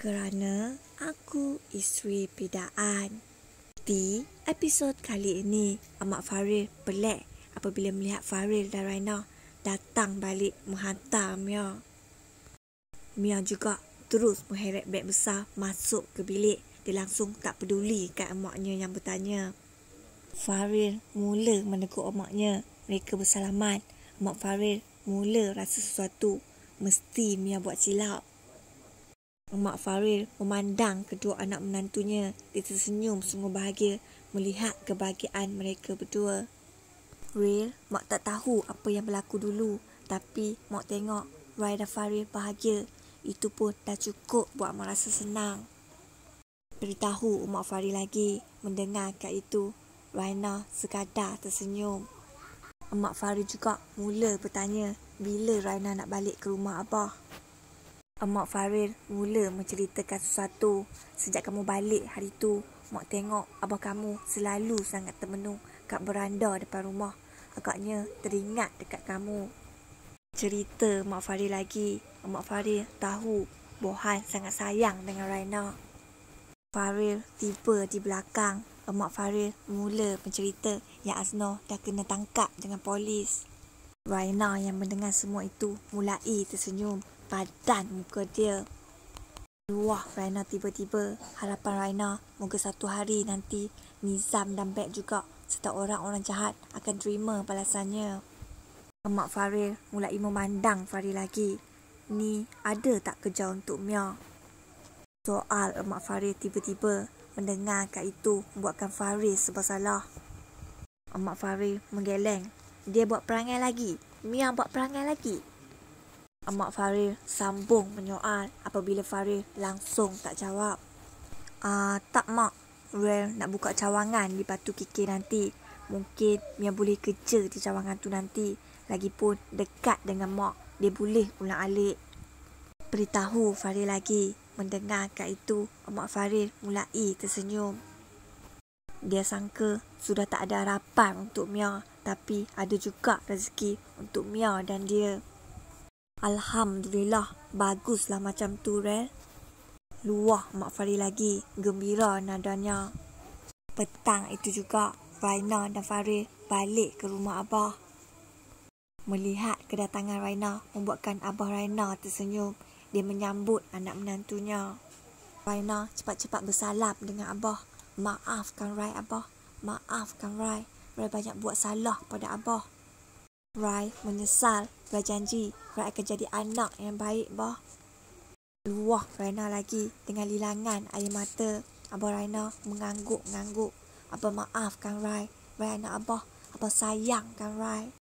kerana aku isteri pidaan. Di episod kali ini, Amak Faril pelik apabila melihat Faril dan Raina datang balik menghantar Mia. Mia juga terus mengheret beg besar masuk ke bilik. Dia langsung tak peduli kat emaknya yang bertanya. Faril mula menegur emaknya. Mereka bersalaman. Mak Faril mula rasa sesuatu. Mesti Mia buat silap. Mak Faril memandang kedua anak menantunya. Dia tersenyum sungguh bahagia melihat kebahagiaan mereka berdua. Real, Mak tak tahu apa yang berlaku dulu. Tapi Mak tengok Rai dan Faril bahagia. Itu pun dah cukup buat Mak rasa senang. Beritahu Mak Faril lagi mendengar kat itu. Raina sekadar tersenyum. Mak Faril juga mula bertanya bila Raina nak balik ke rumah Abah. Mak Farid mula menceritakan sesuatu sejak kamu balik hari tu. Mak tengok abah kamu selalu sangat termenung kat beranda depan rumah. Agaknya teringat dekat kamu. Cerita Mak Farid lagi. Mak Farid tahu Bohan sangat sayang dengan Raina. Farid tiba di belakang. Mak Farid mula mencerita yang Azno dah kena tangkap dengan polis. Raina yang mendengar semua itu mulai tersenyum Badan muka dia. Luah Raina tiba-tiba. Harapan Raina, moga satu hari nanti Nizam dan Beg juga serta orang-orang jahat akan terima balasannya. Mak Farir mulai memandang Farir lagi. Ni ada tak kerja untuk Mia? Soal Mak Farir tiba-tiba mendengar kat itu membuatkan Farir sebab salah. Mak Farir menggeleng. Dia buat perangai lagi. Mia buat perangai lagi. Amak Farir sambung menyoal apabila Farir langsung tak jawab. Ah, tak mak. Well, nak buka cawangan di Batu Kikir nanti. Mungkin Mia boleh kerja di cawangan tu nanti. Lagipun dekat dengan mak, dia boleh ulang alik. Beritahu Farir lagi. Mendengar kat itu, Mak Farir mulai tersenyum. Dia sangka sudah tak ada harapan untuk Mia. Tapi ada juga rezeki untuk Mia dan dia. Alhamdulillah, baguslah macam tu, Rel. Luah Mak Farid lagi, gembira nadanya. Petang itu juga, Raina dan Farid balik ke rumah Abah. Melihat kedatangan Raina membuatkan Abah Raina tersenyum. Dia menyambut anak menantunya. Raina cepat-cepat bersalam dengan Abah. Maafkan Rai Abah. Maafkan Rai. Rai banyak buat salah pada Abah. Rai menyesal Rai janji Rai akan jadi anak yang baik bah Luah Raina lagi dengan lilangan air mata Abah Raina mengangguk-ngangguk Abah maafkan Rai Rai anak Abah Abah sayangkan Rai